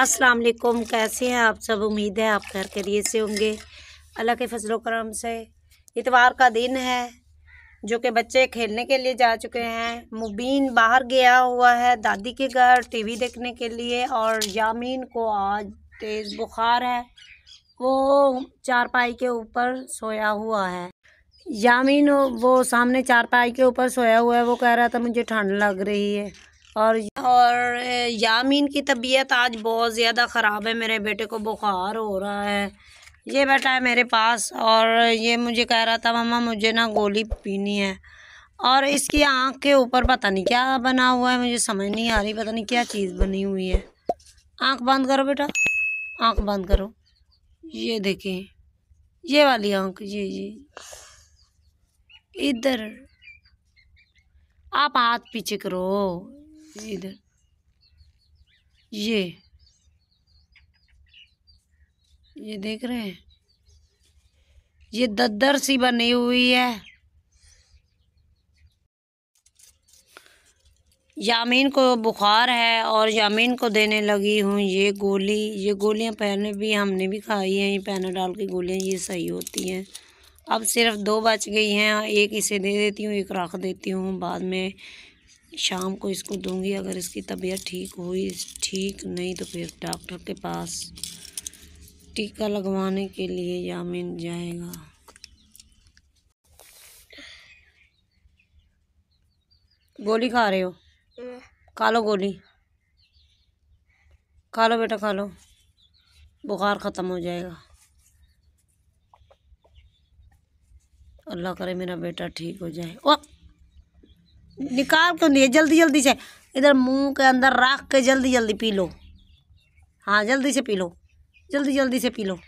अस्सलाम वालेकुम कैसे हैं आप सब उम्मीद है आप घर लिए से होंगे अल्लाह के फजलो करम से इतवार का दिन है जो कि बच्चे खेलने के लिए जा चुके हैं मुबीन बाहर गया हुआ है दादी के घर टीवी देखने के लिए और यामीन को आज तेज़ बुखार है वो चारपाई के ऊपर सोया हुआ है यामीन वो सामने चारपाई के ऊपर सोया हुआ है वो कह रहा था मुझे ठंड लग रही है और और यामीन की तबीयत आज बहुत ज़्यादा ख़राब है मेरे बेटे को बुखार हो रहा है ये बैठा है मेरे पास और ये मुझे कह रहा था मामा मुझे ना गोली पीनी है और इसकी आँख के ऊपर पता नहीं क्या बना हुआ है मुझे समझ नहीं आ रही पता नहीं क्या चीज़ बनी हुई है आँख बंद करो बेटा आँख बंद करो ये देखें ये वाली आँख जी जी इधर आप हाथ पीछे करो इधर ये ये देख रहे हैं ये दद्दर सी बनी हुई है यामीन को बुखार है और यामीन को देने लगी हूँ ये गोली ये गोलियाँ पहले भी हमने भी खाई हैं ये पैनाडॉल की गोलियाँ ये सही होती हैं अब सिर्फ दो बच गई हैं एक इसे दे देती हूँ एक रख देती हूँ बाद में शाम को इसको दूंगी अगर इसकी तबीयत ठीक हुई ठीक नहीं तो फिर डॉक्टर के पास टीका लगवाने के लिए यामिन जाएगा गोली खा रहे हो खा लो गोली खा लो बेटा खा लो बुखार ख़त्म हो जाएगा अल्लाह करे मेरा बेटा ठीक हो जाए वाह निकाल क्यों नहीं है जल्दी जल्दी से इधर मुंह के अंदर रख के जल्दी जल्दी पी लो हाँ जल्दी से पी लो जल्दी जल्दी से पी लो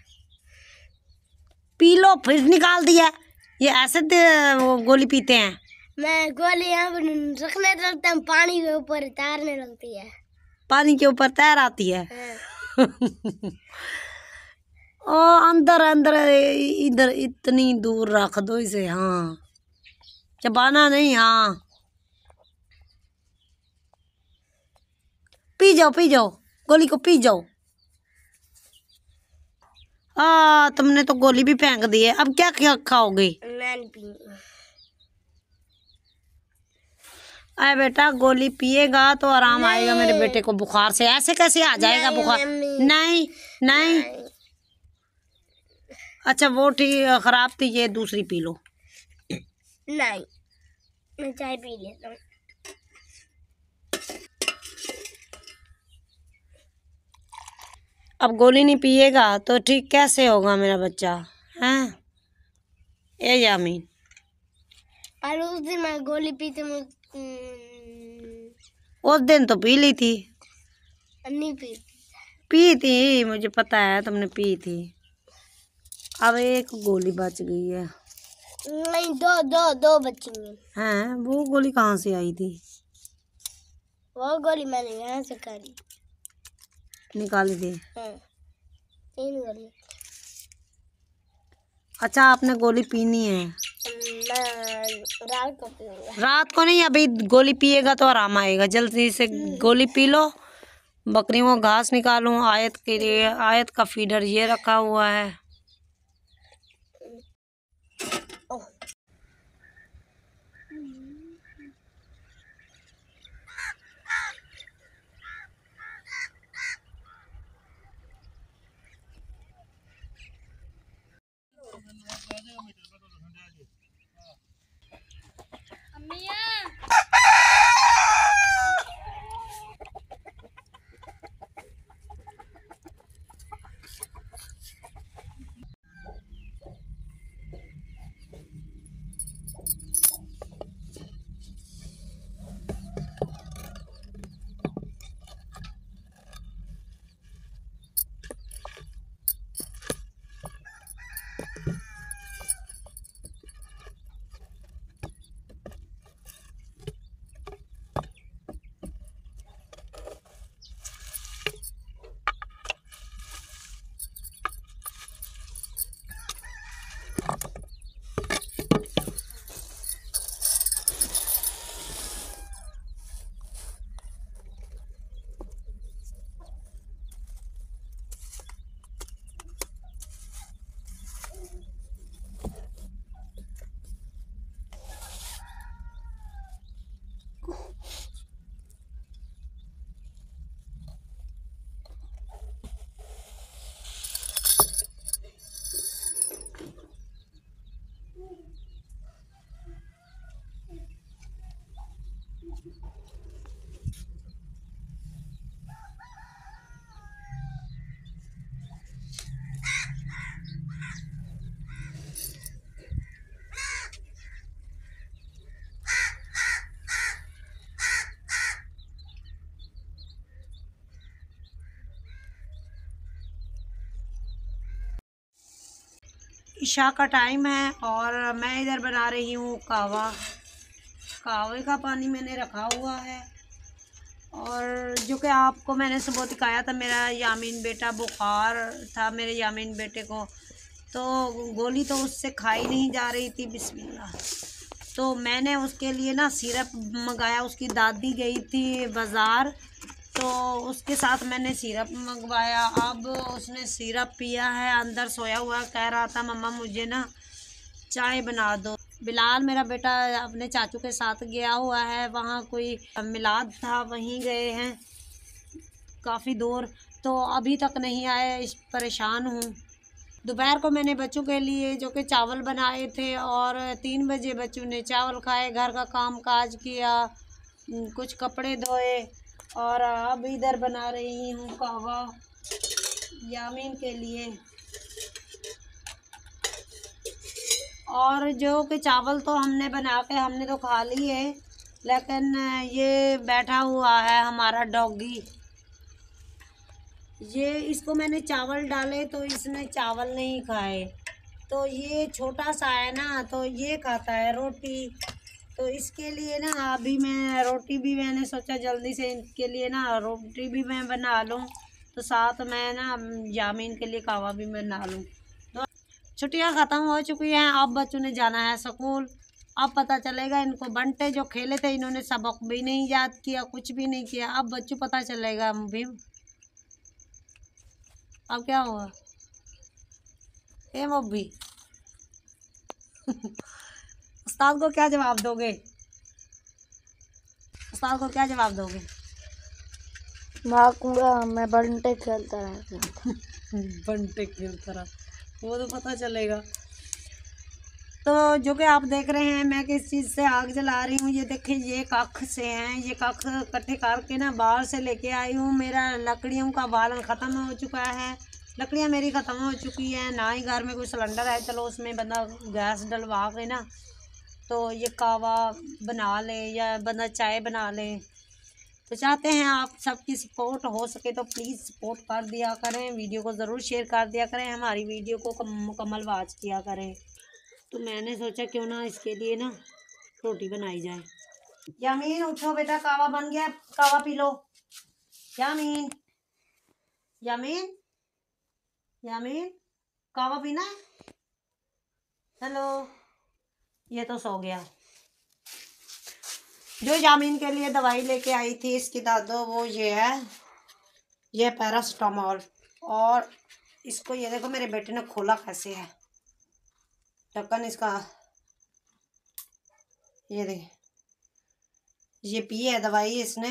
पी लो फिर निकाल दिया ये ऐसे गोली पीते हैं मैं गोली यहाँ रखने लगते हैं पानी के ऊपर तैरने लगती है पानी के ऊपर तैर आती है हाँ। ओ अंदर अंदर इधर इतनी दूर रख दो इसे हाँ चबाना नहीं हाँ पी जाओ पी जाओ गोली को पी जाओ आ, हाँ, तुमने तो गोली भी फेंक दी है अब क्या क्या खाओगे अरे बेटा गोली पिएगा तो आराम आएगा मेरे बेटे को बुखार से ऐसे कैसे आ जाएगा बुखार नहीं नहीं, नहीं। अच्छा वो ठीक खराब थी ये दूसरी पी लो नहीं मैं चाय पी लेता हूँ अब गोली नहीं पिएगा तो ठीक कैसे होगा मेरा बच्चा हैं ए यामीन पर उस दिन मैं गोली पीते हम्म, उस दिन तो पी ली थी नहीं पी पी थी मुझे पता है तुमने पी थी अब एक गोली बच गई है नहीं दो दो दो बची हैं हाँ, वो गोली कहाँ से आई थी वो गोली मैंने यहाँ से खा ली निकाल दिए हाँ, तीन गोली अच्छा आपने गोली पीनी है रात को रात को नहीं अभी गोली पिएगा तो आराम आएगा जल्दी से हम्म। गोली पी लो बकरियों को घास निकालूं आयत के लिए आयत का फीडर ये रखा हुआ है इशा का टाइम है और मैं इधर बना रही हूँ कावा कावे का पानी मैंने रखा हुआ है और जो कि आपको मैंने सुबह दिखाया था मेरा यामीन बेटा बुखार था मेरे यामीन बेटे को तो गोली तो उससे खाई नहीं जा रही थी बिस्मिल्लाह तो मैंने उसके लिए ना सिरप मंगाया उसकी दादी गई थी बाज़ार तो उसके साथ मैंने सिरप मंगवाया अब उसने सिरप पिया है अंदर सोया हुआ कह रहा था मम्मा मुझे ना चाय बना दो बिलाल मेरा बेटा अपने चाचू के साथ गया हुआ है वहाँ कोई मिलाद था वहीं गए हैं काफ़ी दूर तो अभी तक नहीं आए इस परेशान हूँ दोपहर को मैंने बच्चों के लिए जो कि चावल बनाए थे और तीन बजे बच्चों ने चावल खाए घर का काम काज किया कुछ कपड़े धोए और अब इधर बना रही हूँ कहवा यामीन के लिए और जो कि चावल तो हमने बना के हमने तो खा लिए लेकिन ये बैठा हुआ है हमारा डॉगी ये इसको मैंने चावल डाले तो इसने चावल नहीं खाए तो ये छोटा सा है ना तो ये खाता है रोटी तो इसके लिए ना अभी मैं रोटी भी मैंने सोचा जल्दी से इनके लिए ना रोटी भी मैं बना लूँ तो साथ मैं ना जामीन के लिए कावा भी बना लूँ तो छुट्टियाँ ख़त्म हो चुकी हैं अब बच्चों ने जाना है स्कूल अब पता चलेगा इनको बंटे जो खेले थे इन्होंने सबक भी नहीं याद किया कुछ भी नहीं किया अब बच्चों पता चलेगा भीम अब क्या हुआ ए मब्बी उस्ताद को क्या जवाब दोगे उस्ताद को क्या जवाब दोगे मैं बंटे खेलता रहा बंटे खेलता रहा वो तो पता चलेगा तो जो कि आप देख रहे हैं मैं किस चीज़ से आग जला रही हूँ ये देखें ये कख से हैं ये कख इकट्ठे करके ना बाहर से लेके आई हूँ मेरा लकड़ियों का बालन ख़त्म हो चुका है लकड़ियाँ मेरी ख़त्म हो चुकी हैं ना ही घर में कोई सिलेंडर है चलो उसमें बंदा गैस डलवा के ना तो ये कावा बना लें या बना चाय बना लें तो चाहते हैं आप सबकी सपोर्ट हो सके तो प्लीज़ सपोर्ट कर दिया करें वीडियो को ज़रूर शेयर कर दिया करें हमारी वीडियो को मुकम्मल वाच किया करें तो मैंने सोचा क्यों ना इसके लिए ना रोटी बनाई जाए यामीन उठो बेटा कावा बन गया कावा पी लो यामीन यामीन यामीन कावा पीना है हेलो ये तो सो गया जो जामीन के लिए दवाई लेके आई थी इसकी दादो वो ये है ये पैरासीटामोल और इसको ये देखो मेरे बेटे ने खोला कैसे है ढक्कन इसका ये देख ये पी है दवाई इसने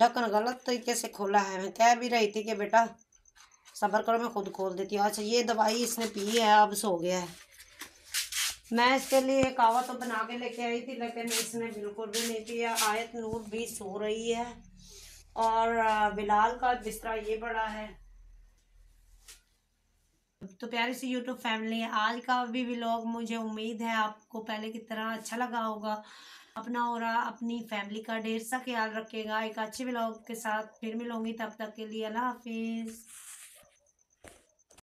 ढक्कन गलत तरीके से खोला है मैं कह भी रही थी कि बेटा सफ़र करो मैं खुद खोल देती हूँ अच्छा ये दवाई इसने पी है अब सो गया है मैं इसके लिए कावा तो बना के लेके आई थी लेकिन इसने बिल्कुल भी नहीं किया आयत नूर भी सो रही है और बिलाल का बिस्तरा ये बड़ा है तो प्यारी सी यूट्यूब फैमिली आज का भी व्लॉग मुझे उम्मीद है आपको पहले की तरह अच्छा लगा होगा अपना और अपनी फैमिली का ढेर सा ख्याल रखेगा एक अच्छे व्लॉग के साथ फिर मिलूंगी तब तक के लिए अल्लाह हाफिज़